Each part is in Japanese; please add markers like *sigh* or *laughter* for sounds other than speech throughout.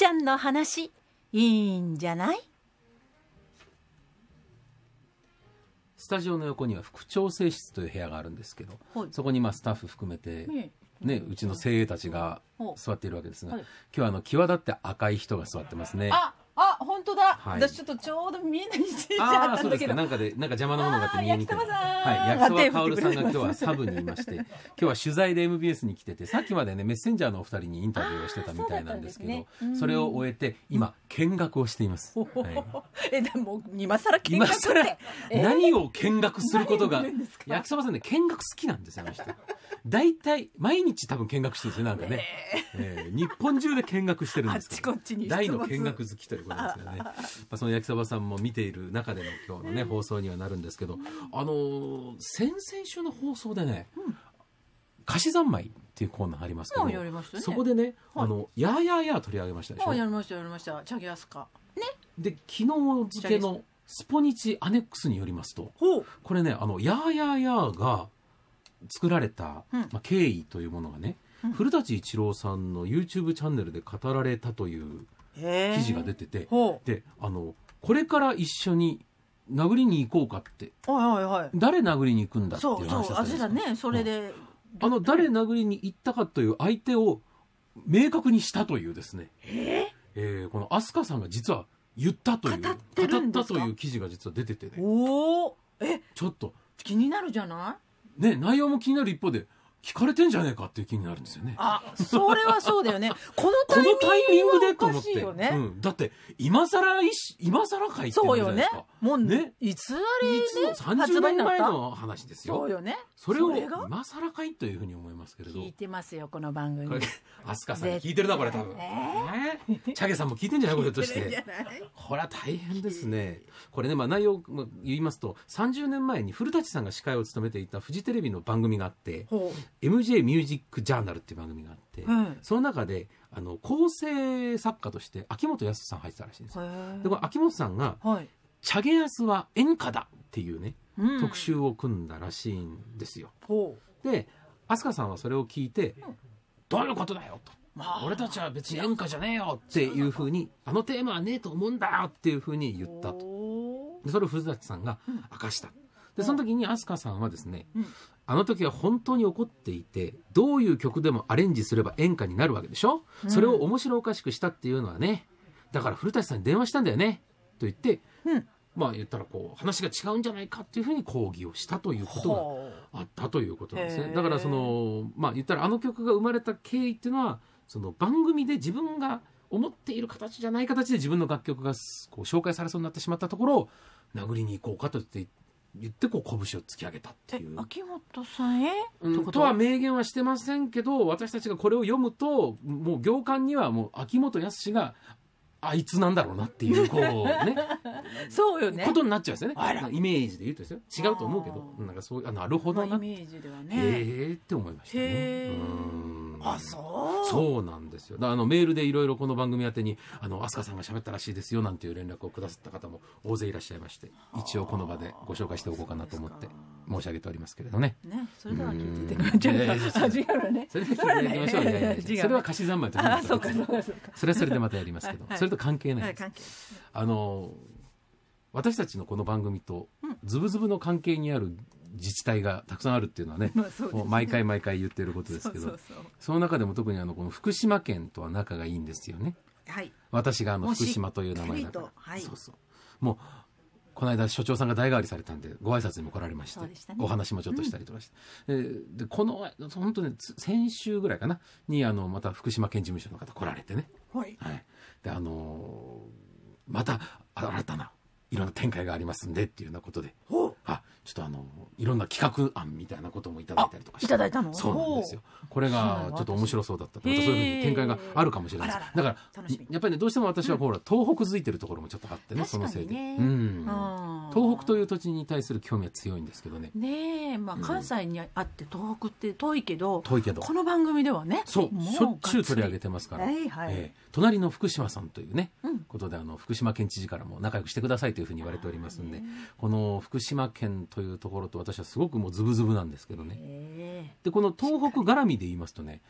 ちゃんの話いいんじゃないスタジオの横には副調整室という部屋があるんですけど、はい、そこにまあスタッフ含めて、ね、うちの精鋭たちが座っているわけですが、はい、今日はあの際立って赤い人が座ってますね。あ本当だ、はい、私ちょっとちょうど見えない自転車あったんだけどなんかでなんか邪魔なものがあって見えにくいはい焼きそばかおるさんが今日はサブにいまして *laughs* 今日は取材で MBS に来ててさっきまでねメッセンジャーのお二人にインタビューをしてたみたいなんですけどそ、ね,、れを終えて今見学をしています、は *laughs* い、えでも今更見学って今何を見学することが、焼きそばさんね見学好きなんですよあの人大体毎日多分見学してるんですよなんかね、ええー、日本中で見学してるんですこっちに大の見学好きということでですねまあその焼きそばさんも見ている中での今日のね、放送にはなるんですけど、あの先々週の放送でね、うん三昧っていうコーナーありますけど、ね、そこでね、はい、あのやーやーやー取り上げましたでしょ。やりましたやりました。チャギアスカね。で昨日付のスポニチアネックスによりますと、これねあのやーやーやーが作られた、うん、まあ経緯というものがね、うん、古舘一郎さんの YouTube チャンネルで語られたという記事が出てて、で、あの、これから一緒に殴りに行こうかって。はいはいはい。誰殴りに行くんだっていう話だったそうそう、ね、それで、うあの、誰殴りに行ったかという相手を明確にしたというですね。えー、えー、この飛鳥さんが実は言ったという、語ったという記事が実は出ててね。おおえちょっと。気になるじゃないね、内容も気になる一方で、聞かれてんじゃねえかっていう気になるんですよね。あ、それはそうだよね。*laughs* このタイミングでと思って。よね、うん、だって今更今さら書いてるそうよね。もうね、いつあれ、ね、いつ30年前の話ですよ。そうよね。それを今さらかいというふうに思いますけれど。聞いてますよこの番組。*laughs* 飛鳥さん聞いてるなこれ多分。ね、えー、チャゲさんも聞いてんじゃないこれとして。ほら、大変ですね。これねまあ内容言いますと30年前に古舘さんが司会を務めていたフジテレビの番組があって。ほう MJ ミュージックジャーナルっていう番組があって、その中であの構成作家として秋元康さん入ってたらしいんですよ。でこれ秋元さんが、はい「チャゲヤスは演歌だ!」っていうね、うん、特集を組んだらしいんですよ。で飛鳥さんはそれを聞いて「どういうことだよ!」と。まあ、俺たちは別に演歌じゃねえよっていうふうにあのテーマはねえと思うんだよっていうふうに言ったとでそれを藤崎さんが明かした、でその時に飛鳥さんはですね、うん、あの時は本当に怒っていてどういう曲でもアレンジすれば演歌になるわけでしょ、それを面白おかしくしたっていうのはねだから古舘さんに電話したんだよねと言って、うん、まあ言ったらこう話が違うんじゃないかっていうふうに抗議をしたということがあったということなんですねだからそのまあ言ったらあの曲が生まれた経緯っていうのはその番組で自分が思っている形じゃない形で自分の楽曲がこう紹介されそうになってしまったところを殴りに行こうかと言って言ってこう拳を突き上げたっていう。秋元さんへ、うん、とは明言はしてませんけど私たちがこれを読むともう行間にはもう秋元康があいつなんだろうなっていうこうね *laughs* そうよねことになっちゃうんですよねあらイメージで言うとですよ違うと思うけどなんかそうあなるほどな、イメージではねええー、って思いましたね。あそうそうなんですよあのメールでいろいろこの番組宛てにあの飛鳥さんが喋ったらしいですよなんていう連絡をくださった方も大勢いらっしゃいまして一応この場でご紹介しておこうかなと思って申し上げておりますけれどねねそれでは聞いていただ *laughs* それでは聞いてね *laughs* それは貸し三昧とあそうかそうかそれはそれでまたやりますけど、それと関係ないです、あの私たちのこの番組とズブズブの関係にある自治体がたくさんあるっていうのはねまあ、ね毎回毎回言ってることですけどその中でも特にあのこの福島県とは仲がいいんですよね。はい、私があの福島という名前だから、はい、そうそうもうこの間所長さんが代替わりされたんでご挨拶にも来られまして、ね、お話もちょっとしたりとかして、うん、でこの本当に先週ぐらいかなにあのまた福島県事務所の方来られてね、はい、はい、であのまた新たないろんな展開がありますんでっていうようなことで。ほうあちょっとあのいろんな企画案みたいなこともいただいたりとかしていただいたのそうなんですよこれがちょっと面白そうだったまたそういうふうに展開があるかもしれないですだからやっぱりねどうしても私はほら、うん、東北づいてるところもちょっとあってねそのせいで、うん東北という土地に対する興味は強いんですけどねねえ、まあ、関西にあって東北って遠いけど遠いけどこの番組ではねそうしょっちゅう取り上げてますから、はいはい、えー、隣の福島さんというね、うん、ことであの福島県知事からも仲良くしてくださいというふうに言われておりますんでこの福島県県というところと私はすごくもうズブズブなんですけどねでこの東北絡みで言いますとね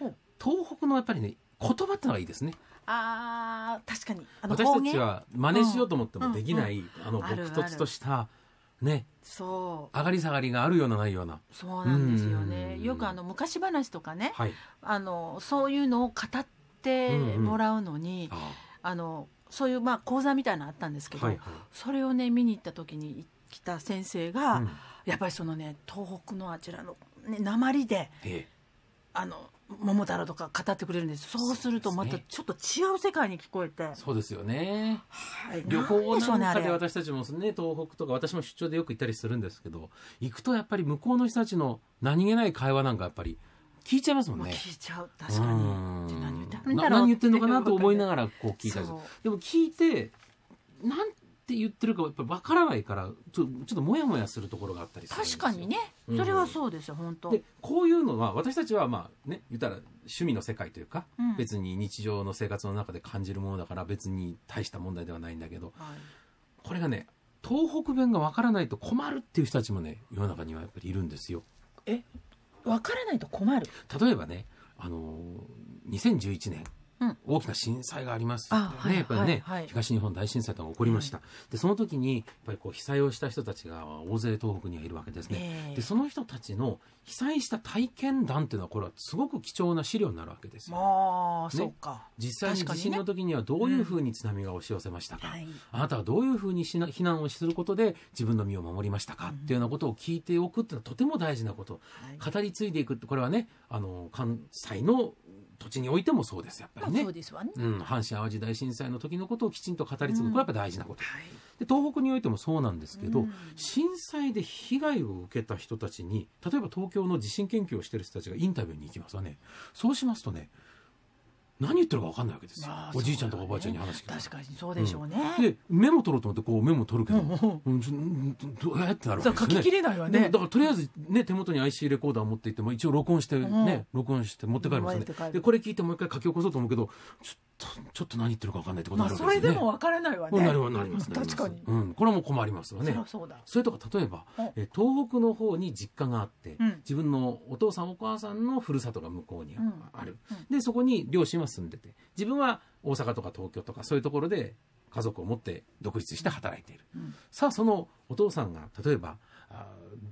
東北のやっぱりね言葉ってのがいいですねあ確かに私たちは真似しようと思ってもできない、うんうんうん、あの僕とつとしたね、そう上がり下がりがあるようなないようなそうなんですよねよくあの昔話とかね、はい、あのそういうのを語ってもらうのに、うんうん、あのそういうまあ講座みたいなのあったんですけど、はいはい、それをね見に行った時に来た先生が、うん、やっぱりそのね東北のあちらの、ね、鉛で、ええ、あの桃太郎とか語ってくれるんですそうするとまたちょっと違う世界に聞こえてそうですよね、はい、旅行なんかで私たちもね東北とか私も出張でよく行ったりするんですけど行くとやっぱり向こうの人たちの何気ない会話なんかやっぱり聞いちゃいますもんね聞いちゃう確かに何言ってんのかなと思いながらこう聞いたりでも聞いてなんって言ってるかやっぱり分からないからちょちょっともやもやするところがあったりする確かにね、それはそうですよ本当でこういうのは私たちはまあね言ったら趣味の世界というか、うん、別に日常の生活の中で感じるものだから別に大した問題ではないんだけど、はい、これがね東北弁が分からないと困るっていう人たちもね世の中にはやっぱりいるんですよ。え分からないと困る例えばねあのー、2011年大きな震災がありますね、ねやっぱりね、東日本大震災とが起こりました、でその時にやっぱりこう被災をした人たちが大勢東北にはいるわけですね、えー、でその人たちの被災した体験談っていうのはこれはすごく貴重な資料になるわけですよ、まあ、ね、そうか実際に地震の時にはどういうふうに津波が押し寄せましたか、かねうん、あなたはどういうふうに避難をすることで自分の身を守りましたか、っていうようなことを聞いておくっていうのはとても大事なこと、はい、語り継いでいくってこれはねあの関西の土地においてもそうですやっぱりね,、そうですわねうん、阪神・淡路大震災の時のことをきちんと語り継ぐ、これやっぱ大事なこと、はい、で東北においてもそうなんですけど、震災で被害を受けた人たちに例えば東京の地震研究をしてる人たちがインタビューに行きますわねそうしますとね何言ってるか分かんないわけですよ、まあ、おじいちゃんとかおばあちゃんに話聞く、ね、確かにそうでしょうね、うん、でメモ取ろうと思ってこうメモ取るけど、うん、どうやってなるわけですよ、ね、書ききれないわねだからとりあえず、ね、手元に IC レコーダー持っていっても一応録音してね、録音して持って帰りますねでこれ聞いてもう一回書き起こそうと思うけどちょっとちょっと何言ってるか分かんないってことになるわけですよね。まあ、それでも分からないわね。なります、確かに。うん、これも困りますよね。それとか例えばえ東北の方に実家があって、うん、自分のお父さんお母さんのふるさとが向こうにある、うん、でそこに両親は住んでて自分は大阪とか東京とかそういうところで家族を持って独立して働いている。さあそのお父さんが例えばあ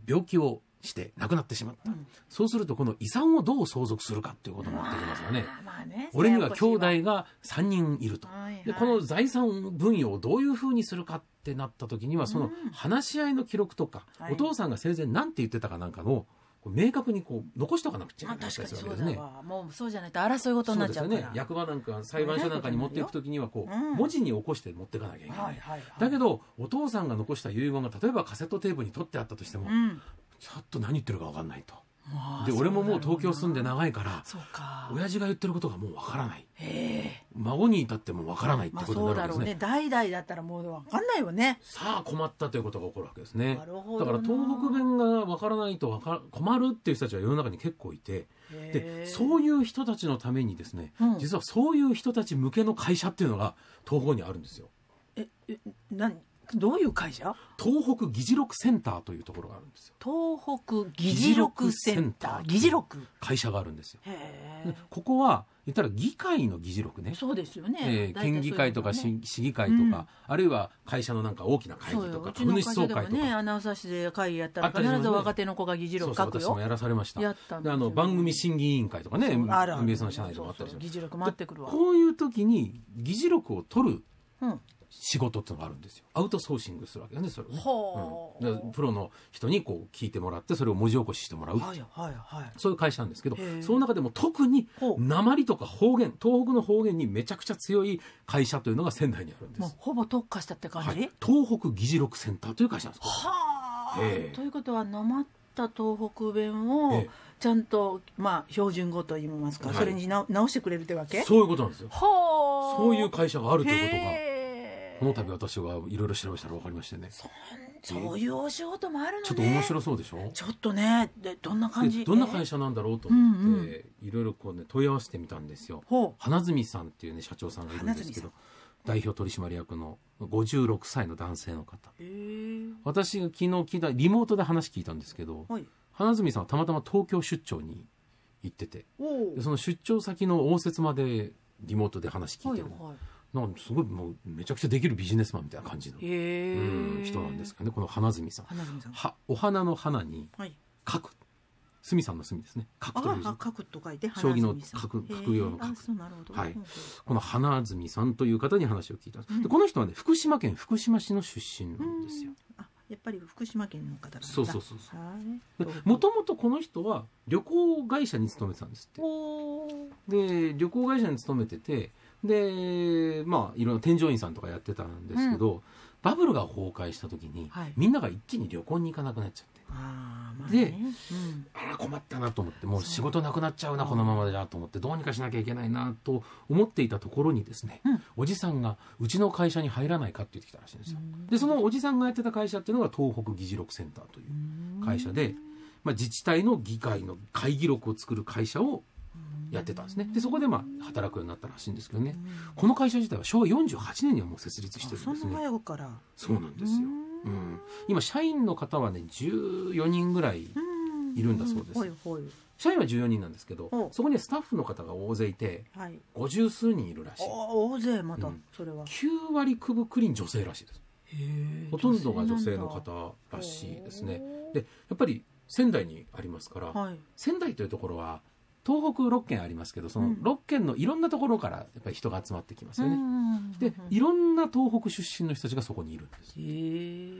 病気をして亡くなってしまった、うん、そうするとこの遺産をどう相続するかっていうことになってきますよねまあね、俺には兄弟が3人いると、はいはい、でこの財産分与をどういうふうにするかってなった時にはその話し合いの記録とか、うん、お父さんが生前何て言ってたかなんかの、明確にこう残しとかなくちゃいけないですよね。もうそうじゃないと争い事になっちゃうから。ね、役場なんか裁判所なんかに持っていくときにはこう、文字に起こして持っていかなきゃいけない。だけどお父さんが残した遺言が例えばカセットテープに取ってあったとしても、ちょっと何言ってるか分かんないと。で俺ももう東京住んで長いから親父が言ってることがもうわからない孫に至ってもわからないってことになるわけですね,、まあ、そうだろうね代々だったらもうわかんないよねさあ困ったということが起こるわけですねだから東北弁がわからないと困るっていう人たちは世の中に結構いてでそういう人たちのためにですね、うん、実はそういう人たち向けの会社っていうのが東北にあるんですよええ何どういう会社東北議事録センターというところがあるんですよ東北議事録センター議事録会社があるんですよここは言ったら議会の議事録ねそうですよね、えー、県議会とか市,、ね、市議会とか、うん、あるいは会社のなんか大きな会議とか株主総会とかねアナウンサー室で会議やったら必ず若手の子が議事録書くよそうそう私もやらされましたやったんで、ね、あの番組審議委員会とかね MBS の社内でもあったりします議事録待ってくるわこういう時に議事録を取る、うん仕事っていうのがあるんですよアウトソーシングするわけでねそれをうん、プロの人にこう聞いてもらってそれを文字起こししてもらう、はいはいはい、そういう会社なんですけどその中でも特に鉛とか方言東北の方言にめちゃくちゃ強い会社というのが仙台にあるんですほぼ特化したって感じ、はい、東北議事録センターという会社なんですはあということはなった東北弁をちゃんと、まあ、標準語といいますか、はい、それに直してくれるってわけそういうことなんですよそういう会社があるということがこの度私はいろいろ調べたら分かりましてねそういうお仕事もあるのねちょっと面白そうでしょちょっとねでどんな感じどんな会社なんだろうと思っていろいろこうね問い合わせてみたんですよ花住さんっていうね社長さんがいるんですけど代表取締役の56歳の男性の方私が昨日聞いたリモートで話聞いたんですけど、はい、花住さんはたまたま東京出張に行っててその出張先の応接までリモートで話聞いてる、はいはいなんすごいもうめちゃくちゃできるビジネスマンみたいな感じの、うん、人なんですかねこの花住さん花住さんはお花の花に「角、はい」角さんの角ですね角というと書いて将棋の角角用の角、はい、この花住さんという方に話を聞いたんです、うん、でこの人はね福島県福島市の出身なんですよ、うん、あやっぱり福島県の方なんだそうそうそうそうもともとこの人は旅行会社に勤めてたんですってで旅行会社に勤めててでまあいろんな添乗員さんとかやってたんですけど、うん、バブルが崩壊した時に、はい、みんなが一気に旅行に行かなくなっちゃって。あまあね、で、うん、あら困ったなと思ってもう仕事なくなっちゃうなこのままじゃと思ってどうにかしなきゃいけないなと思っていたところにですね、うん、おじさんがうちの会社に入らないかって言ってきたらしいんですよ。でそのおじさんがやってた会社っていうのが東北議事録センターという会社で、まあ、自治体の議会の会議録を作る会社をやってたんですねでそこでまあ働くようになったらしいんですけどね、この会社自体は昭和48年にはもう設立してるんですねそうなんですよ、うん、今社員の方はね14人ぐらいいるんだそうです、社員は14人なんですけどそこにはスタッフの方が大勢いて五十、数人いるらしい大勢また、それは9割くぶくりん女性らしいですほとんどが女性の方らしいですねでやっぱり仙台にありますから、仙台というところは東北6県ありますけどその6県のいろんなところからやっぱり人が集まってきますよね。でいろんな東北出身の人たちがそこにいるんで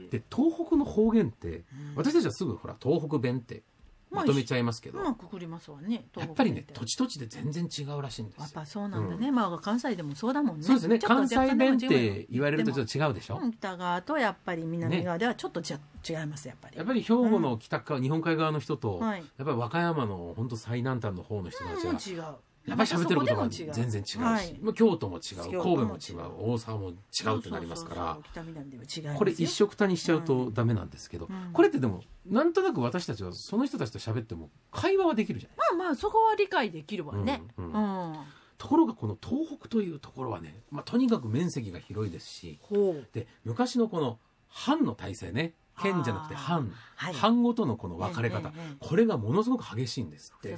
す。で東北の方言って私たちはすぐほら東北弁ってまとめちゃいますけど、まあ、くくりますわねやっぱりね土地土地で全然違うらしいんですやっぱそうなんだね、うん、まあ関西でもそうだもんねそうですね関西弁って言われるとちょっと違うでしょ北側とやっぱり南側ではちょっとじゃ、ね、違いますやっぱりやっぱり兵庫の北側、うん、日本海側の人と、はい、やっぱり和歌山の本当最南端の方の人たちが、うん、違うやっぱり喋ってることが全然違うし、はい、京都も違う神戸も違う大阪も違うってなりますからこれ一緒くたにしちゃうとダメなんですけど、うんこれってでもなんとなく私たちはその人たちと喋っても会話はできるじゃないですかまあまあそこは理解できるわね、うん、ところがこの東北というところはね、まあ、とにかく面積が広いですしで昔のこの藩の体制ね県じゃなくて藩、はい、藩ごとのこの分かれ方、えええ、これがものすごく激しいんですって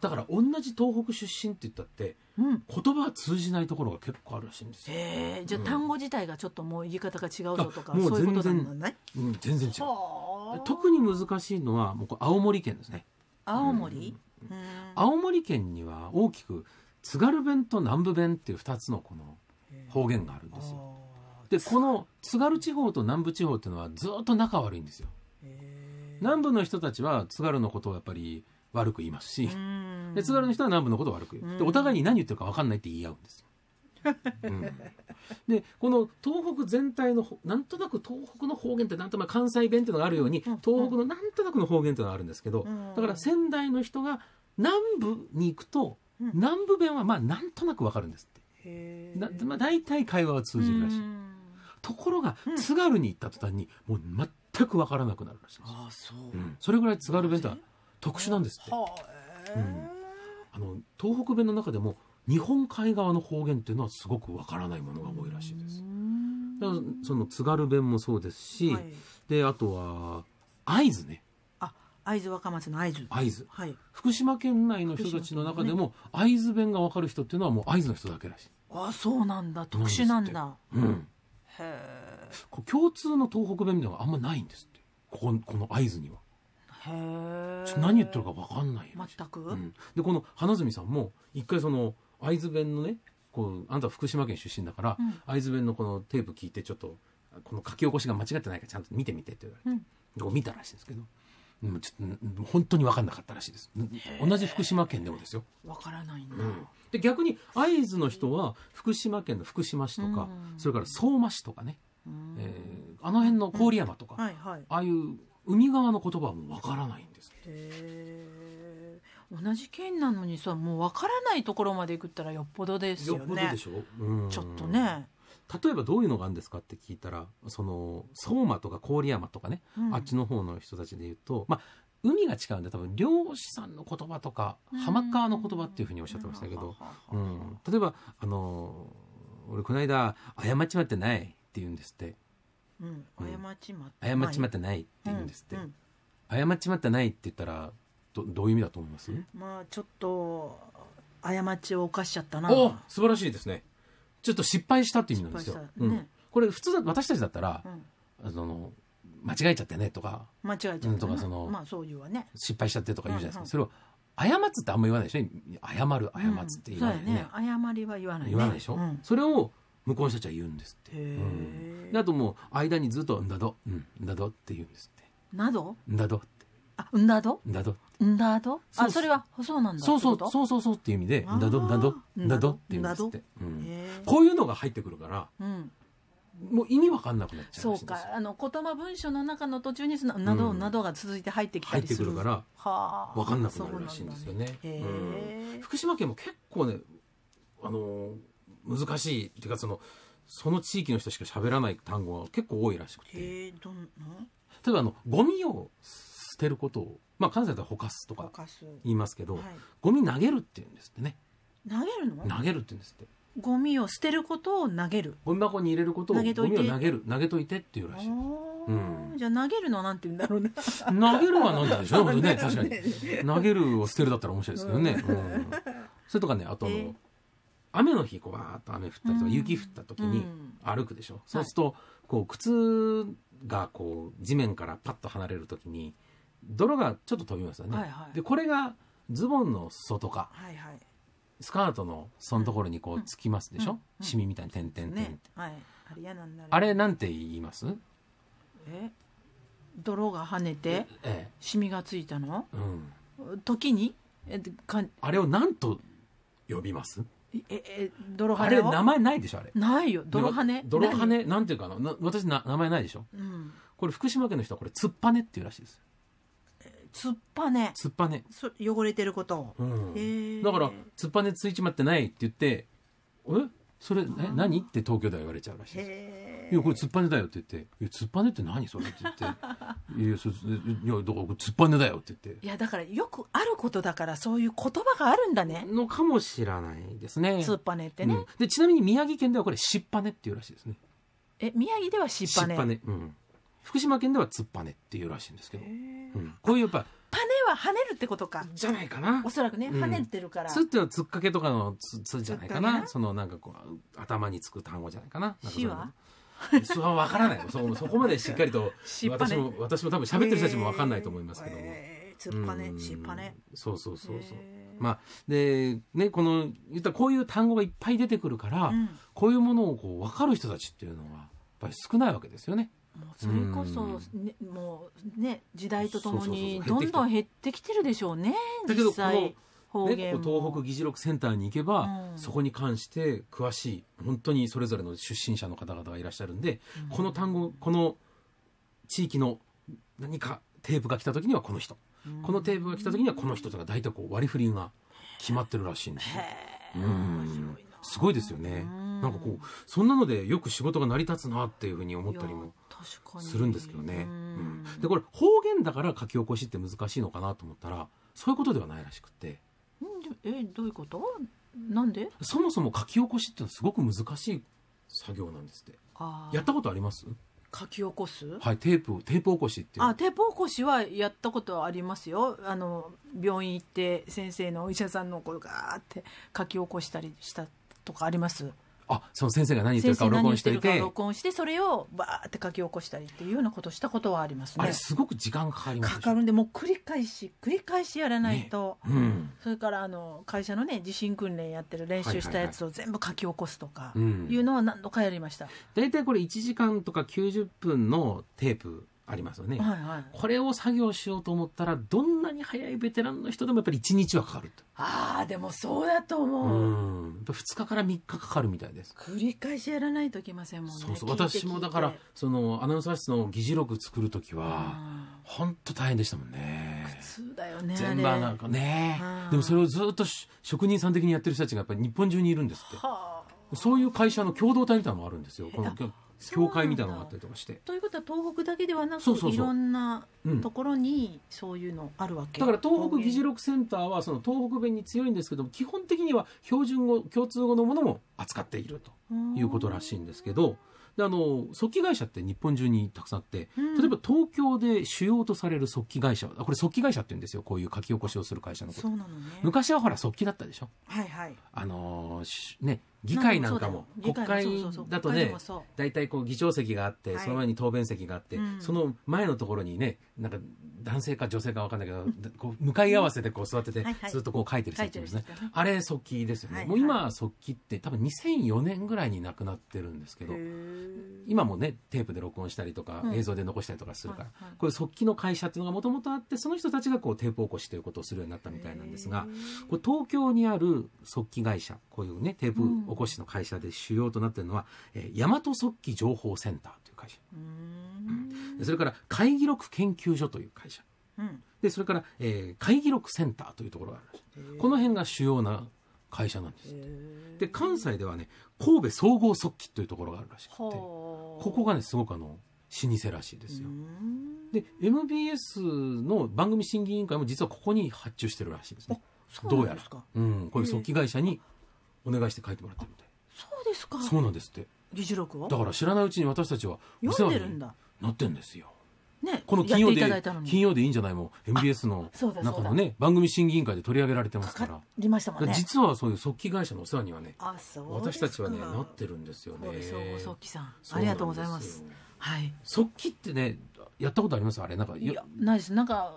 だから同じ東北出身って言ったって、うん、言葉は通じないところが結構あるらしいんですよ、えー、じゃあ単語自体がちょっともう言い方が違うぞとかもう全然うう、ね、うん、全然違う特に難しいのはもう青森県ですね青森、うん、青森県には大きく津軽弁と南部弁っていう2つのこの方言があるんですよでこの津軽地方と南部地方っていうのはずっと仲悪いんですよ。南部の人たちは津軽のことをやっぱり悪く言いますしで津軽の人は南部のことを悪く言うでお互いに何言ってるか分かんないって言い合うんですよ。うん、でこの東北全体のなんとなく東北の方言ってなんとまあ関西弁っていうのがあるように東北のなんとなくの方言っていうのがあるんですけどだから仙台の人が南部に行くと南部弁はまあなんとなくわかるんですって、まあ、大体会話は通じるらしい。ところが、津軽に行った途端にもう全くわからなくなるらしいですあそう、うん、それぐらい津軽弁って特殊なんですって、うん、あの東北弁の中でも日本海側の方言っていうのはすごくわからないものが多いらしいですだからその津軽弁もそうですし、はい、であとは会津ねあ会津若松の会津会津、はい、福島県内の人たちの中でも会津、弁がわかる人っていうのはもう会津の人だけらしいあそうなんだ特殊なんだうん共通の東北弁みたいなのがあんまないんですってここの会津には。へちょ何言ってるか分かんない全く、うん、でこの花角さんも一回その会津弁のねこうあんた福島県出身だから、うん、会津弁のこのテープ聞いてちょっとこの書き起こしが間違ってないかちゃんと見てみてって言われて、うん、見たらしいんですけどうん、ちょっと本当に分かんなかったらしいです。同じ福島県でもですよ。分からないんだ。うん、で逆に会津の人は福島県の福島市とか、うん、それから相馬市とかね、うん、えー、あの辺の郡山とか、はいはい、ああいう海側の言葉はもう分からないんです。へ同じ県なのにさもう分からないところまで行くったらよっぽどですよね。よっぽどでしょ。うちょっとね。例えばどういうのがあるんですかって聞いたらその相馬とか郡山とかね、うん、あっちの方の人たちで言うと、まあ、海が違うんで多分漁師さんの言葉とか浜川の言葉っていうふうにおっしゃってましたけど、うん、うん、例えばあの俺この間「過ちまってない」って言うんですって。うん、過ちまってない過ちまってないって言うんですって、過ちまってないって言ったらどどういう意味だと思いますまあちょっと過ちを犯しちゃったなお素晴らしいですねちょっと失敗したって意味なんですよ。ねうん、これ普通だ私たちだったら、うん、その間違えちゃってねとか間違えちゃって、ね、とかその、まあ、そういうね失敗しちゃってとか言うじゃないですか、うんうん、それを謝つってあんま言わないでしょ謝る謝つって言わない、ねうんね、謝りは言わない、ね、言わないでしょ、うん、それを向こうの人たちは言うんですって、うん、あともう間にずっと「など」うん「んど」って言うんですって「など」「など」ってんだどんだどんだどあそれはそうなんだそうそうそうそうそうっていう意味でんだどんだどんだどっていうんですって、こういうのが入ってくるから、もう意味わかんなくなっちゃうそうかあの言葉文章の中の途中に「そのなど」「など」が続いて入ってきたりする、入ってくるからわかんなくなるらしいんですよね、うん、福島県も結構ねあの難しいっていうかそのその地域の人しか喋らない単語が結構多いらしくて例えばあのゴミをてることを、まあ、関西ではほかすとか言いますけど、はい、ゴミ投げるって言うんですってね投げるの投げるって言うんですってゴミを捨てることを投げるゴミ箱に入れることを投げといてゴミを投げる投げといてっていうらしいうん、じゃあ投げるのはなんて言うんだろうね投げるはなんでしょう *laughs* ね確かに投げるを捨てるだったら面白いですけどね、うん、うん、それとかねあと、え雨の日こうわーっと雨降ったりとか、雪降った時に歩くでしょ、うん、そうすると、こう靴がこう地面からパッと離れる時に泥がちょっと飛びますよね、はいはい、でこれがズボンの外か、はいはい、スカートのそのところにこうつきますでしょ、うんうん、シミみたいに点々点って、ねはい、あれなんだあれなんて言いますえ泥が跳ねて、ええ、シミがついたの、うん、時にえかあれをなんと呼びますええ泥跳ねあれ名前ないでしょあれないよ泥跳ね泥跳ねなんていうかなな私な名前ないでしょ、うん、これ福島県の人はこれ突っ跳ねっていうらしいです突っぱね突っぱね、汚れてることを、うんだから突っぱねついちまってないって言って「えそれえ何?」って東京では言われちゃうらしいですいやこれ突っぱねだよって言って「え突っぱねって何それ? *laughs*」って言って「いやそいやだから突っぱねだよ」って言っていやだからよくあることだからそういう言葉があるんだねのかもしれないですねつっぱねってね、うんでちなみに宮城県ではこれ「しっぱね」っていうらしいですねえ宮城ではしっぱねねうん福島県では突っぱねっていうらしいんですけど、うん、こういうやっぱパネは跳ねるってことかじゃないかなおそらくね、跳ねてるからつってのつっかけとかのつつじゃないかなそのなんかこう頭につく単語じゃないかな死はそれは分からないそそこまでしっかりと私も私も多分喋ってる人たちも分かんないと思いますけども、えー、つっぱねしっぱねそうそうそうそう、まあでねこの言ったこういう単語がいっぱい出てくるから、うん、こういうものをこう分かる人たちっていうのはやっぱり少ないわけですよねもうそれこそ、ね、もうね時代とともにどんどん減ってきてるでしょうね実際。ね、東北議事録センターに行けば、うん、そこに関して詳しい本当にそれぞれの出身者の方々がいらっしゃるんで、うん、この単語この地域の何かテープが来た時にはこの人、うん、このテープが来た時にはこの人とか大体こう割り振りが決まってるらしいんですよ。すごいですよね。なんかこうそんなのでよく仕事が成り立つなっていうふうに思ったりもするんですけどね。うん、でこれ方言だから書き起こしって難しいのかなと思ったらそういうことではないらしくて。えどういうことなんでそもそも書き起こしってのはすごく難しい作業なんですってやったことあります書き起こすはいテープテープ起こしっていうあテープ起こしはやったことありますよあの病院行って先生のお医者さんのこれガーって書き起こしたりしたとかありますあその先生が何言ってるかを録音していて録音してそれをバーって書き起こしたりっていうようなことをしたことはありますねあれすごく時間かかりますかかるんでもう繰り返し繰り返しやらないと、ねうん、それからあの会社のね地震訓練やってる練習したやつを全部書き起こすとかいうのは何度かやりました大体、はいはいうん、これ1時間とか90分のテープありますよね、はいはい、これを作業しようと思ったらどんなに早いベテランの人でもやっぱり1日はかかるとあでもそうだと思ううん2日から3日かかるみたいです繰り返しやらないといけませんもんねそうそう私もだからそのアナウンサー室の議事録作る時は本当大変でしたもんね苦痛だよね全部なんかねでもそれをずっと職人さん的にやってる人たちがやっぱり日本中にいるんですってそういう会社の共同体みたいなのもあるんですよこの教会みたいなのがあったりとかしてということは東北だけではなくいろんなところにそういうのあるわけ、うん、だから東北議事録センターはその東北弁に強いんですけども基本的には標準語共通語のものも扱っているということらしいんですけどであの速記会社って日本中にたくさんあって、例えば東京で主要とされる速記会社これ速記会社って言うんですよこういう書き起こしをする会社のこと、ね、昔はほら速記だったでしょ、はいはいあのね、議会なんかも国会だとね大体こう議長席があって、その前に答弁席があって、その前のところにねなんか男性か女性か分かんないけど、こう向かい合わせでこう座ってて、ずっとこう書いてる人ですね。あれ、速記ですよね。もう今、速記って多分2004年ぐらいに亡くなってるんですけど、今もね、テープで録音したりとか、映像で残したりとかするから、これ速記の会社っていうのがもともとあって、その人たちがこうテープ起こしということをするようになったみたいなんですが、これ東京にある速記会社、こういうね、テープ起こしの会社で主要となってるのは、えー、大和速記情報センター。会社それから会議録研究所という会社、うん、でそれから、えー、会議録センターというところがあるこの辺が主要な会社なんですで関西ではね神戸総合速記というところがあるらしくてここがねすごくあの老舗らしいですよで MBS の番組審議委員会も実はここに発注してるらしいですねどうやら、うん、こういう速記会社にお願いして書いてもらってるみたいそうですかそうなんですって議事録をだから知らないうちに私たちはお世読ん話でるんだなってんですよねこの金曜で金曜でいいんじゃないも MBS のそうだ中のね番組審議委員会で取り上げられてますからかりましたもんだから実はそういう速記会社のお世話にはねあそう私たちはねなってるんですよね神戸総合さんありがとうございますはい速記ってねやったことありますあれなんかいやないですなんか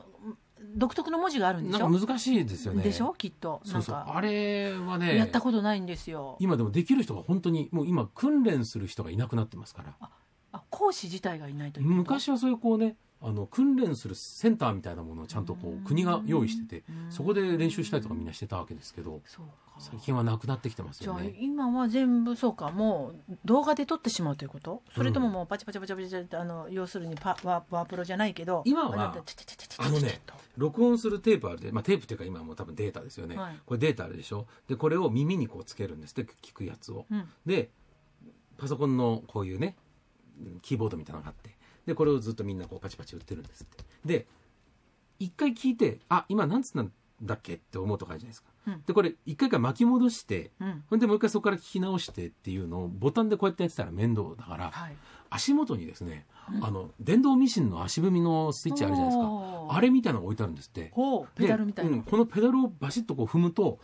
独特の文字があるんでしょ難しいですよねでしょきっとそうそうあれはねやったことないんですよ今でもできる人が本当にもう今訓練する人がいなくなってますからあ講師自体がいないという昔はそういうこうねあの訓練するセンターみたいなものをちゃんとこう国が用意しててそこで練習したりとかみんなしてたわけですけどそう最近はなくなってきてますよね。今は全部そうかもう動画で撮ってしまうということ？それとももうパチパチパチパチあの要するにパワワープロじゃないけど今はあのね録音するテープあるでまあテープっていうか今もう多分データですよね。はい、これデータあるでしょ。でこれを耳にこうつけるんですって聞くやつを。うん、でパソコンのこういうねキーボードみたいなのがあってでこれをずっとみんなこうパチパチ打ってるんですって。で一回聞いてあ今なんつったんだっけって思うとかあるじゃないですか。で、これ一回か巻き戻して、ほんでもう一回そこから聞き直してっていうのをボタンでこうやってやってたら面倒だから、足元にですね、あの、電動ミシンの足踏みのスイッチあるじゃないですか。あれみたいなのが置いてあるんですって。ペダルみたいな、このペダルをバシッとこう踏むと、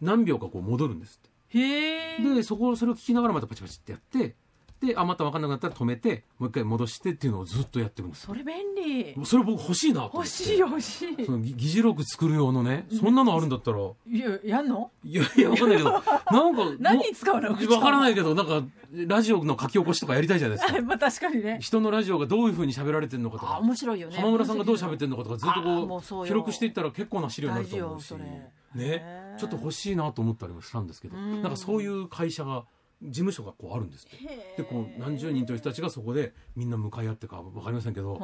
何秒かこう戻るんですって。で、そこ、それを聞きながらまたパチパチってやって、であまた分かんなくなったら止めてもう一回戻してっていうのをずっとやってるんですそれ便利それ僕欲しいなと欲しい欲しいその議事録作る用のねそんなのあるんだったらいややんのいやいや分かんないけど *laughs* なんか何使うの分からないけどなんかラジオの書き起こしとかやりたいじゃないですか *laughs* まあ確かにね人のラジオがどういうふうに喋られてるのかとか面白いよね浜村さんがどう喋ってるのかとかずっとこう記録していったら結構な資料になると思うしねちょっと欲しいなと思ったりもしたんですけどなんかそういう会社が事務所がこうあるんですでこう何十人という人たちがそこでみんな向かい合ってか分かりませんけど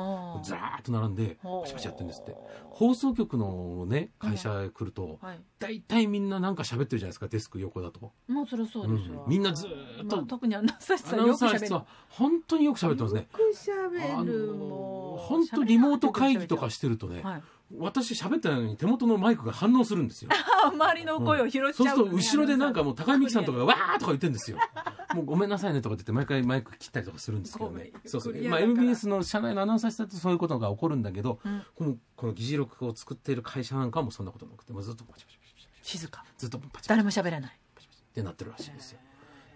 ずらーっと並んでパシパシやってるんですって放送局のね会社来ると大体、みんななんか喋ってるじゃないですかデスク横だともうそりそうですよ、うん、みんなずっと、まあ、特にアナウンサー室は本当によく喋ってますねよく喋るもう本当リモート会議とかしてるとね、はい私喋ってないのに手元のマイクが反応するんですよ。*laughs* 周りの声を拾っちゃう、ねうん、そうすると後ろでなんかもう高見美樹さんとかがわーとか言ってるんですよ。もうごめんなさいねとかって言って毎回マイク切ったりとかするんですけどね。そうそう。まあ MBS の社内のアナウンサーしたとそういうことが起こるんだけど、うん、このこの議事録を作っている会社なんかもそんなことなくて、もうずっとパチパチパチ静か。ずっとパチパチ。誰も喋らない。ってなってるらしいですよ。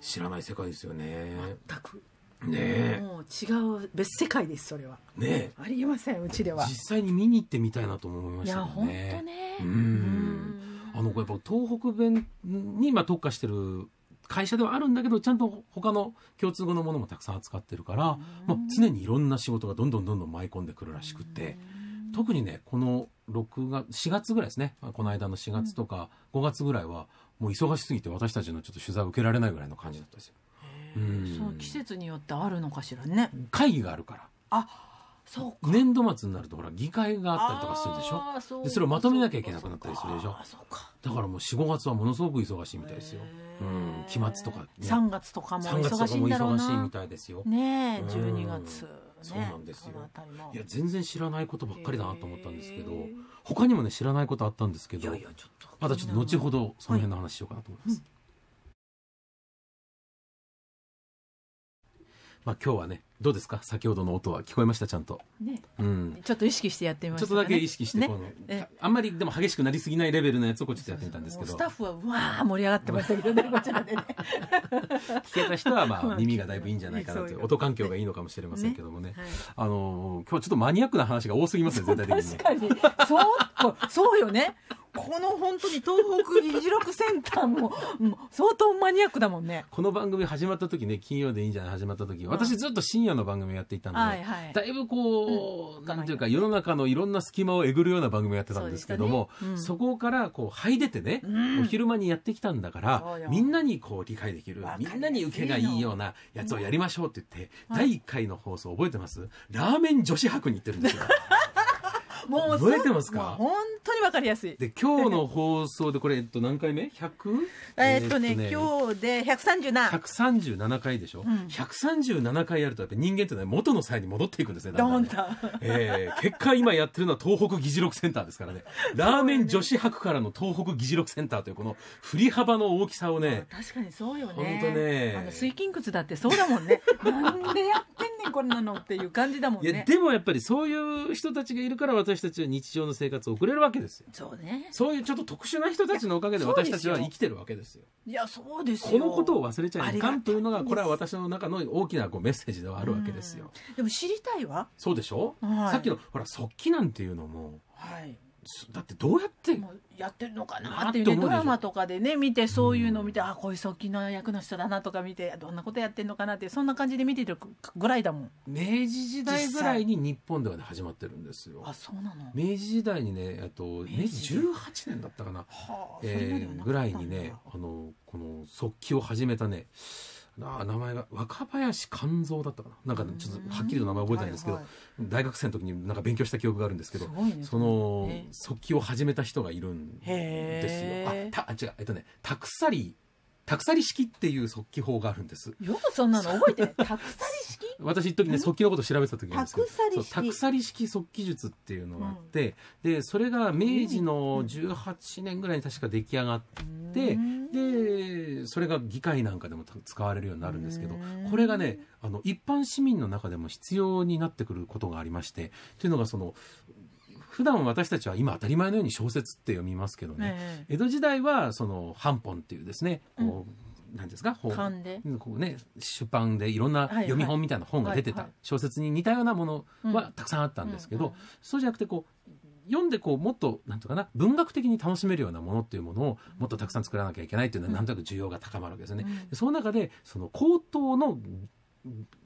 知らない世界ですよね。全く。ねもう違う別世界ですそれはねありえませんうちでは実際に見に行ってみたいなと思いましたねいや本当ねうんあのやっぱ東北弁にまあ特化してる会社ではあるんだけどちゃんと他の共通語のものもたくさん扱ってるから、まあ、常にいろんな仕事がどんどんどんどん舞い込んでくるらしくて。特にねこの6月4月ぐらいですねこの間の4月とか5月ぐらいはもう忙しすぎて私たちのちょっと取材を受けられないぐらいの感じだったんですよ。その季節によってあるのかしらね会議があるからあそうか年度末になるとほら議会があったりとかするでしょそでそれをまとめなきゃいけなくなったりするでしょだからもう45月はものすごく忙しいみたいですよ、うん、期末とか、ね、3月とかも忙しいんだろうな月も忙しいみたいですよねえ12月、そうなんですよいや全然知らないことばっかりだなと思ったんですけど他にもね知らないことあったんですけどまだちょっと後ほどその辺の話しようかなと思います、まあ、今日はねどうですか先ほどの音は聞こえましたちゃんと、ねうん、ちょっと意識してやってみましね、ちょっとだけ意識して、こね、あんまりでも激しくなりすぎないレベルのやつをこっちでやってみたんですけどスタッフはわあ盛り上がってましたけどねこちらでね聞けた人はまあ *laughs* 耳がだいぶいいんじゃないかなという音環境がいいのかもしれませんけどもね、ねはい、あのー、今日はちょっとマニアックな話が多すぎますね全体的に、ね、確かにそうそうよねこの本当に東北議事録センターも *laughs* 相当マニアックだもんねこの番組始まった時ね金曜でいいんじゃない始まった時私ずっと深夜の番組やっていたんで、はいはい、だいぶこう、うん、なんていうか世の中のいろんな隙間をえぐるような番組やってたんですけどもそ、ねうん、そこからこうはい出てね、うん、お昼間にやってきたんだから、みんなにこう理解できるみんなに受けがいいようなやつをやりましょうって言って、第1回の放送覚えてますラーメン女子博に行ってるんですよ。*laughs* もう覚えてますか本当にわかりやすい。で、今日の放送で、これ、えっと、何回目 ?100? えっとね、ね今日で137。137回でしょ、うん、?137 回やると、やっぱ人間ってね、元の際に戻っていくんですね、だんだん、えー、結果今やってるのは東北議事録センターですからね。ラーメン女子博からの東北議事録センターという、この振り幅の大きさをね。確かにそうよね。本当ね。あの、水菌窟だってそうだもんね。なんでやってんこんなのっていう感じだもんいやでもやっぱりそういう人たちがいるから私たちは日常の生活を送れるわけですよそうね。そういうちょっと特殊な人たちのおかげで私たちは生きてるわけですよいや、そうですよ。このことを忘れちゃいかんというのがこれは私の中の大きなこうメッセージではあるわけですよ、でも知りたいわ。そうでしょ、はいさっきのほら速記なんていうのもはい。だってどうやってやってるのかなっていうねドラマとかでね見てそういうのを見て、あこういう側近の役の人だなとか見てどんなことやってるのかなってそんな感じで見てるぐらいだもん明治時代ぐらいに日本では、ね、始まってるんですよあそうなの明治時代にねえっと明治18年だったかな,、はあ、えー、ぐらいにねあのこの速記を始めたね名前が若林勘三だったかななんかちょっとはっきりと名前覚えてないんですけど、はいはい、大学生の時になんか勉強した記憶があるんですけど、ね、その速記を始めた人がいるんですよ。あたあ違うえっとね「たくさり」タクサリ式っていう速記法があるんですよくそんなの覚えてるタクサ式私一時ね速記のこと調べた時にタクサリ式タクサリ式速記術っていうのがあって、うん、でそれが明治の18年ぐらいに確か出来上がって、うん、でそれが議会なんかでも使われるようになるんですけど、うん、これがねあの一般市民の中でも必要になってくることがありましてというのがその普段私たちは今当たり前のように小説って読みますけどね、江戸時代はその半本っていうですね、こうなんですか本でこう、ね、出版でいろんな読み本みたいな本が出てた、小説に似たようなものはたくさんあったんですけど、そうじゃなくてこう読んでこうもっとなんとかな文学的に楽しめるようなものっていうものをもっとたくさん作らなきゃいけないっていうのはなんとなく需要が高まるわけですよね。その中でその高等の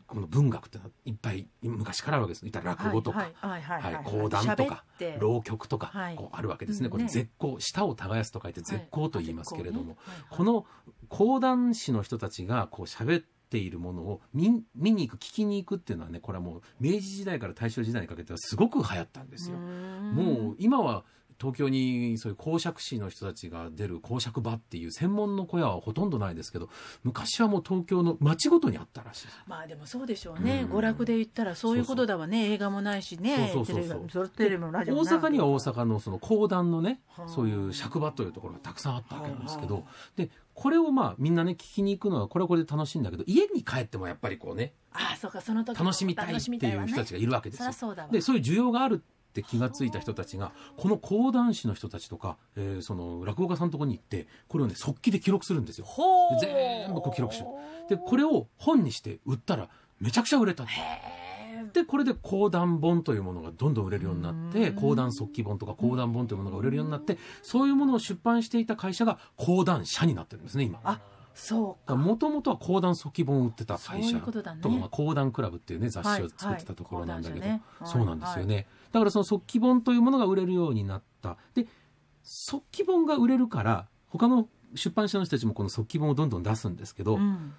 この文学っていっぱい昔からあるわけです。いたら落語とか、はい講談とか、浪曲とか、こうあるわけですね。これ絶好、舌を耕すと書いて絶好と言いますけれども、この講談師の人たちがこう喋ってているものを見見に行く聞きに行くっていうのはねこれはもう明治時代から大正時代にかけてはすごく流行ったんですよ。もう今は東京にそういう公爵士の人たちが出る公爵場っていう専門の小屋はほとんどないですけど昔はもう東京の町ごとにあったらしいまあでもそうでしょうね、うん、娯楽で言ったらそういうことだわね映画もないしね大阪には大阪のその講談のねそういう尺場というところがたくさんあったわけなんですけどでこれをまあみんなね聞きに行くのはこれはこれで楽しいんだけど家に帰ってもやっぱりこうねああそうかその時楽しみたいっていう人たちがいるわけですよ。そでそういう需要があるって気が付いた人たちがこの講談師の人たちとか、えー、その落語家さんのとこに行ってこれをね即記で記録するんですよ全部こう記録集でこれを本にして売ったらめちゃくちゃ売れたでこれで講談本というものがどんどん売れるようになって講談即記本とか講談本というものが売れるようになってそういうものを出版していた会社が講談社になってるんですね今。そうもともとは講談即記本を売ってた会社とか、ね、講談クラブっていうね雑誌を作ってたところなんだけど、はいはいねそうなんですよね、だからその即記本というものが売れるようになったで即記本が売れるから他の出版社の人たちもこの即記本をどんどん出すんですけど、うん、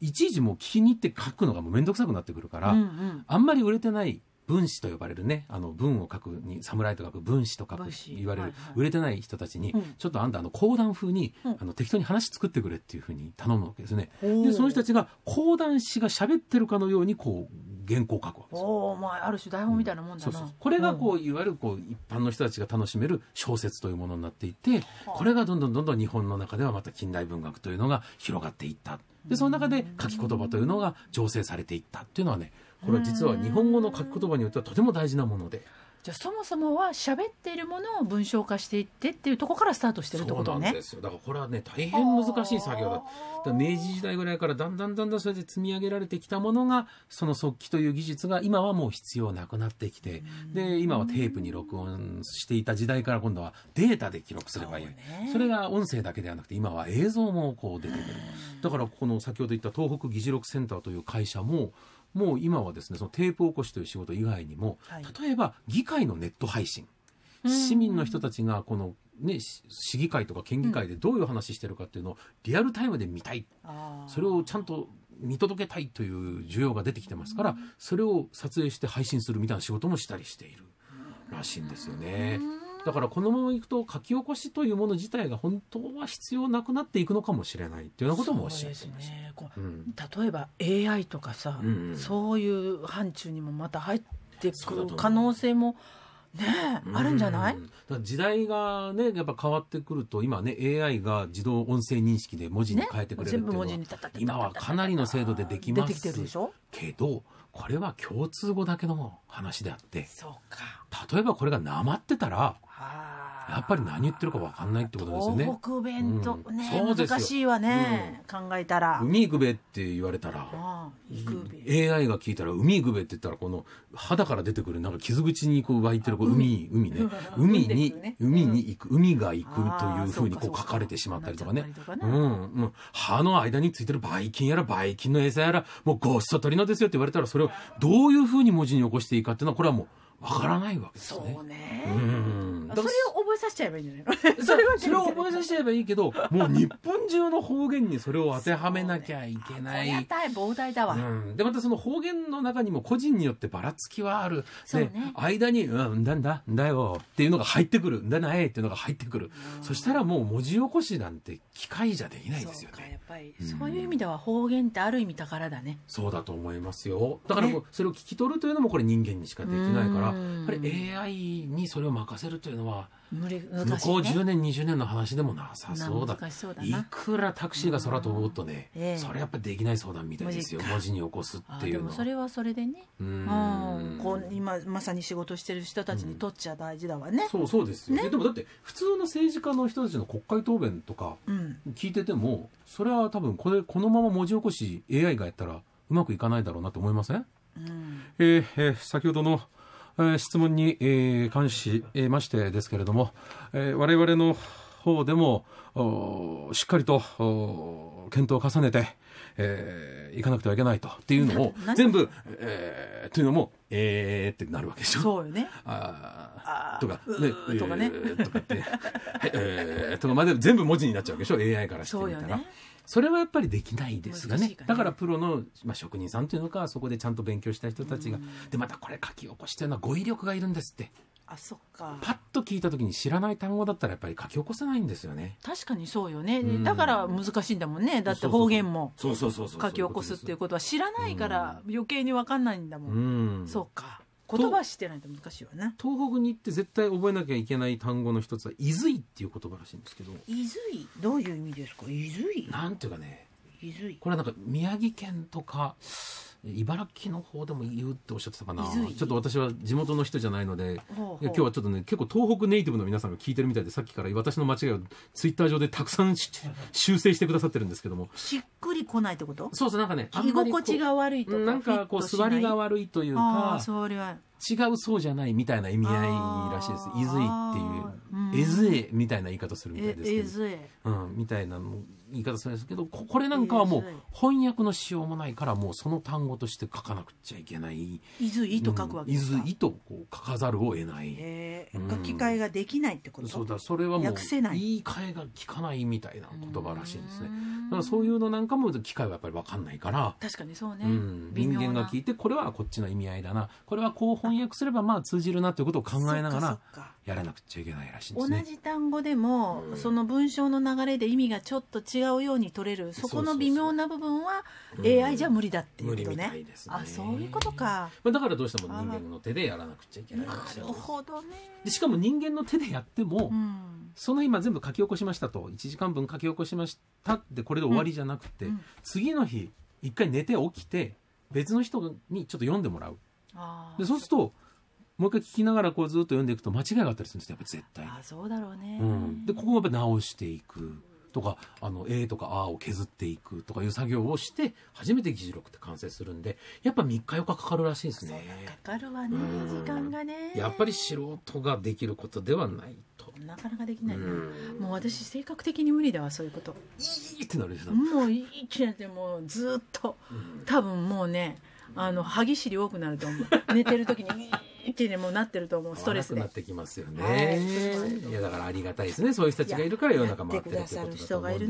いちいちもう聞きに行って書くのがもう面倒くさくなってくるから、うんうん、あんまり売れてない文士と呼ばれるねあの文を書くに侍と書く文士と書く言われる、売れてない人たちに、ちょっとあんたあの講談風に、うん、あの適当に話作ってくれっていうふうに頼むわけですね。でその人たちが講談師が喋ってるかのようにこう原稿を書くわけですおまあ、ある種台本みたいなもんだな、うん、そうそうこれがこう、いわゆるこう一般の人たちが楽しめる小説というものになっていてこれがどんどんどんどん日本の中ではまた近代文学というのが広がっていった。でその中で書き言葉というのが醸成されていったっていうのはねこれは実は日本語の書き言葉によってはとても大事なもので。じゃあそもそもは喋っているものを文章化していってっていうところからスタートしてるってことね。そうだからこれはね大変難しい作業だ。だ明治時代ぐらいからだんだんだんだんそれで積み上げられてきたものがその速記という技術が今はもう必要なくなってきてで今はテープに録音していた時代から今度はデータで記録すればいい。そ,、ね、それが音声だけではなくて今は映像もこう出てくる。だからこの先ほど言った東北議事録センターという会社ももう今はですねそのテープ起こしという仕事以外にも、はい、例えば議会のネット配信、市民の人たちがこのね、市議会とか県議会でどういう話してるかっていうのをリアルタイムで見たい、うん、それをちゃんと見届けたいという需要が出てきてますから、うん、それを撮影して配信するみたいな仕事もしたりしているらしいんですよね。うんだからこのままいくと書き起こしというもの自体が本当は必要なくなっていくのかもしれないというようなこともおっしゃってまし、ねうん、例えば AI とかさ、うんうん、そういう範疇にもまた入ってくる可能性も。ねあるんじゃない、うん、時代がねやっぱ変わってくると今ね AI が自動音声認識で文字に変えてくれるっていうのは、今はかなりの精度でできますけどこれは共通語だけの話であって例えばこれがなまってたらやっぱり何言ってるか分かんないってことですよね。東北弁とね、うん、難しいわね、うん、考えたら。海行くべって言われたら、AI が聞いたら海行くべって言ったら、この肌から出てくる、なんか傷口にこう湧いてるこう海、海ね、*laughs* 海に、ね、海に行く、海が行くというふうにこう書かれてしまったりとかね。うん、もう歯の間についてるばい菌やらばい菌の餌やら、もうごっそりのですよって言われたら、それをどういうふうに文字に起こしていいかっていうのは、これはもう、わからないわけですね。そうね。うんそれを覚えさせちゃえばいいんじゃないの *laughs* それはそれを覚えさせちゃえばいいけど、もう日本中の方言にそれを当てはめなきゃいけない。ね、膨大だわ、うん、で、またその方言の中にも個人によってばらつきはある。そうね、間に、うん、だんだ、んだよっていうのが入ってくる。んだないっていうのが入ってくる。そしたらもう文字起こしなんて機械じゃできないですよね。そういう意味では方言ってある意味宝だね。そうだと思いますよ。だから、それを聞き取るというのもこれ人間にしかできないから、やっぱり AI にそれを任せるというのは無理ね、向こう10年20年の話でもなさそうだそうだいくらタクシーが空飛ぶとね、えー、それやっぱできない相談みたいですよ文字に起こすっていうのはそれはそれでねうんこう今まさに仕事してる人たちにとっちゃ大事だわね、うん、そうそうですよ、ね、でもだって普通の政治家の人たちの国会答弁とか聞いてても、うん、それは多分これこのまま文字起こし AI がやったらうまくいかないだろうなと思いません、うんえー、えー、先ほどの質問に関しましてですけれども、我々の方でもしっかりと検討を重ねて、えー、いかなくてはいけないとっていうのを全部、えー、というのもえーってなるわけでしょ。そうよねあとか、ね、とかね、えー、とかって、えー、とかまで全部文字になっちゃうでしょ AI からしてみたら。それはやっぱりできないですがね、ね、だからプロの、まあ、職人さんというのかそこでちゃんと勉強した人たちが、うん、でまたこれ書き起こしていうのは語彙力がいるんですってあそっかパッと聞いた時に知らない単語だったらやっぱり書き起こせないんですよね確かにそうよね、うん、だから難しいんだもんねだって方言も書き起こすっていうことは知らないから余計に分かんないんだもん、うん、そうか言葉知ってないと難しいわね東北に行って絶対覚えなきゃいけない単語の一つは「伊豆い」っていう言葉らしいんですけど伊豆いどういう意味ですか伊豆いなんていうかね伊豆いこれはなんか宮城県とか茨城の方でも言うっておっしゃってたかなちょっと私は地元の人じゃないので今日はちょっとね結構東北ネイティブの皆さんが聞いてるみたいでさっきから私の間違いをツイッター上でたくさん修正してくださってるんですけどもしっくりこないってことそうそうなんかね居心地が悪いとかなんかこう座りが悪いというか違うそうじゃないみたいな意味合いらしいです「いずい」っていう「えずえ」みたいな言い方するみたいですけど、うん、みたいなの言い方するんですけどこれなんかはもう翻訳のしようもないからもうその単語として書かなくちゃいけない「いずい」と書くわけですか、いずい」とこう書かざるを得ない、えー、うん、書き換えができないってことそうだそれはもう言い換えが効かないみたいな言葉らしいんですねだからそういうのなんかも機械はやっぱり分かんないから確かにそうね、うん、人間が聞いてこれはこっちの意味合いだなこれはこう翻訳すればまあ通じるなということを考えながらやらなくちゃいけないらしいんですね。同じ単語でも、うん、その文章の流れで意味がちょっと違うように取れるそこの微妙な部分は AI じゃ無理だっていうことね。うん、ねあそういうことか、まあ、だからどうしても人間の手でやらなくちゃいけないなるほどねでしかも人間の手でやっても、うん、その今全部書き起こしましたと1時間分書き起こしましたってこれで終わりじゃなくて、次の日一回寝て起きて別の人にちょっと読んでもらう。でそうするともう一回聞きながらこうずっと読んでいくと間違いがあったりするんですよやっぱ絶対あそうだろうね、うん、でここもやっぱ直していくとかあの A とか A を削っていくとかいう作業をして初めて議事録って完成するんでやっぱ3日4日かかるらしいですねかかるわね、うん、時間がねやっぱり素人ができることではないとなかなかできない、うん、もう私性格的に無理だわそういうこといいってなるでしょもういいってなってもうずっと、うん、多分もうねあの歯ぎしり多くなると思う寝てる時に「一気にもうなってると思うストレスでなってきますよね、い、やだからありがたいですねそういう人たちがいるから世の中回ってるってことだと思うんで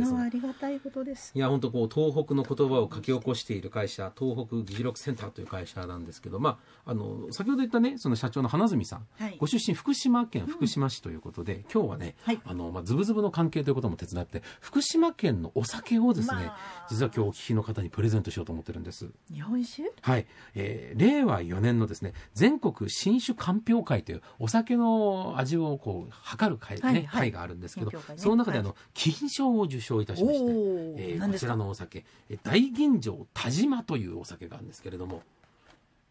すがいがたいことですいや本当こう東北の言葉を書き起こしている会社東北議事録センターという会社なんですけどまああの先ほど言ったねその社長の花住さん、はい、ご出身福島県福島市ということで、今日はね、はい、あのまあズブズブの関係ということも手伝って福島県のお酒をですね、実は今日お聞きの方にプレゼントしようと思ってるんです日本酒はい、えー、令和4年のですね全国市新酒鑑評会というお酒の味をこう測る会,、ね会があるんですけど、その中であの、金賞を受賞いたしまして、えー、こちらのお酒大吟醸田島というお酒があるんですけれども、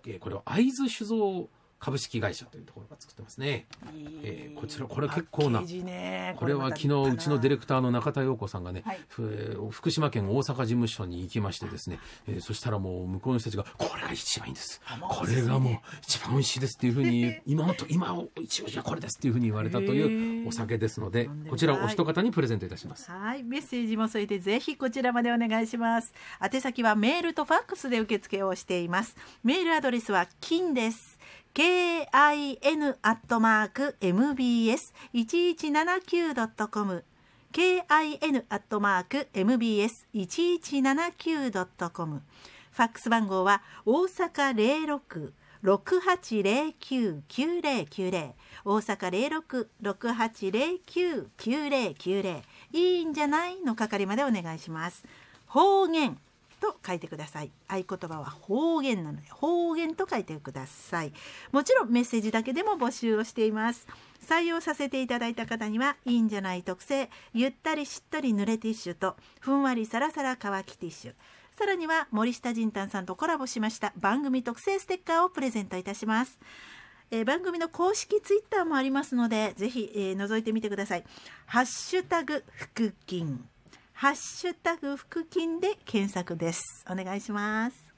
えー、これは会津酒造株式会社というところが作ってますね。えいえー、こちら、これ結構な、これは昨日、うちのディレクターの中田陽子さんがね、はい、福島県大阪事務所に行きましてですね、えー、そしたらもう向こうの人たちが、これが一番いいんです。これがもう一番美味しいですっていうふうに、*laughs* 今と、今を一応じゃこれですっていうふうに言われたというお酒ですので、こちらお一方にプレゼントいたします。はい、メッセージも添えて、ぜひこちらまでお願いします。宛先はメールとファックスで受付をしています。メールアドレスは、金です。kin.mbs1179.com kin.mbs1179.com ファックス番号は大阪零六六八零九九零九零大阪零六六八零九九零九零いいんじゃないの係までお願いします。方言と書いてください合言葉は方言なので方言と書いてくださいもちろんメッセージだけでも募集をしています採用させていただいた方にはいいんじゃない特製ゆったりしっとり濡れティッシュとふんわりさらさら乾きティッシュさらには森下仁丹さんとコラボしました番組特製ステッカーをプレゼントいたしますえ番組の公式ツイッターもありますので、ぜひ、えー、覗いてみてください。ハッシュタグ、腹筋。ハッシュタグ腹筋で検索です。お願いします。